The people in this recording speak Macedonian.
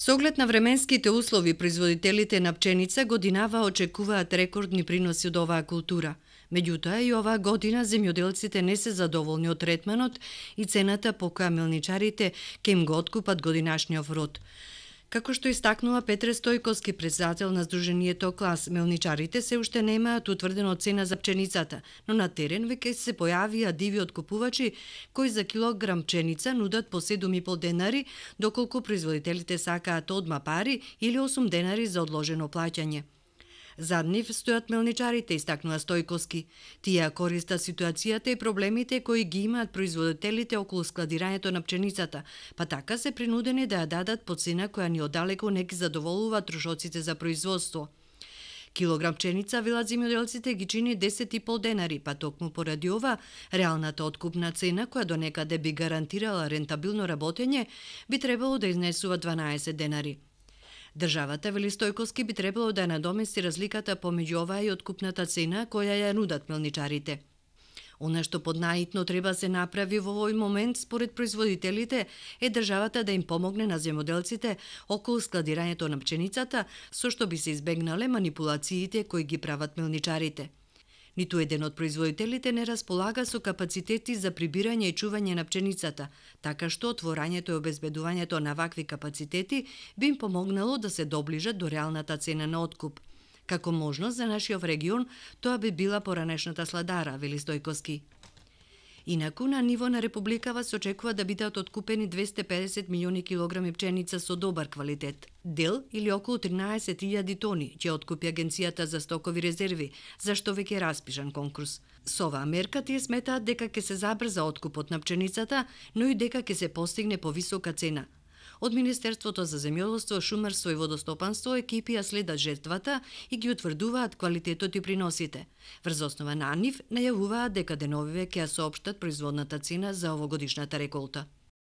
Со оглед на временските услови, производителите на пченица годинава очекуваат рекордни приноси од оваа култура. Меѓутоа, и оваа година земјоделците не се задоволни од третманот и цената по која мелничарите кем им го откупат годинашниот род. Како што истакнува Петре Стојковски, председател на Сдруженијето Клас, мелничарите се уште немаат утврдена цена за пченицата, но на терен веќе се појавија диви откупувачи кои за килограм пченица нудат по 7,5 денари, доколку производителите сакаат одма пари или 8 денари за одложено плаќање. Зад нив стојат мелничарите, истакнува Стојковски. Тие користат ситуацијата и проблемите кои ги имаат производителите околу складирањето на пченицата, па така се принудени да ја дадат по цена која ни оддалеку не ги задоволува трошоците за производство. Килограм пченица велат земјоделците ги чини 10,5 денари, па токму поради ова, реалната откупна цена која до некаде би гарантирала рентабилно работење, би требало да изнесува 12 денари. Државата, вели Стојковски, би требало да надомести разликата помеѓу оваа и откупната цена која ја нудат мелничарите. Она што поднаитно треба се направи во овој момент според производителите е државата да им помогне на земоделците околу складирањето на пченицата, со што би се избегнале манипулациите кои ги прават мелничарите. Ниту еден од производителите не располага со капацитети за прибирање и чување на пченицата, така што отворањето и обезбедувањето на вакви капацитети би им помогнало да се доближат до реалната цена на откуп. Како можност за нашиот регион, тоа би била поранешната сладара, вели Стојковски. Инаку на ниво на републикава се очекува да бидат откупени 250 милиони килограми пченица со добар квалитет. Дел или околу 13.000 тони ќе откупи агенцијата за стокови резерви, за што веќе е распишан конкурс. Со оваа мерка тие сметаат дека ќе се забрза откупот на пченицата, но и дека ќе се постигне повисока цена – Од Министерството за земјоделство, шумарство и водостопанство екипи ја следат жертвата и ги утврдуваат квалитетот и приносите. Врз основа на нив најавуваат дека деновиве ќе ја соопштат производната цена за овогодишната реколта.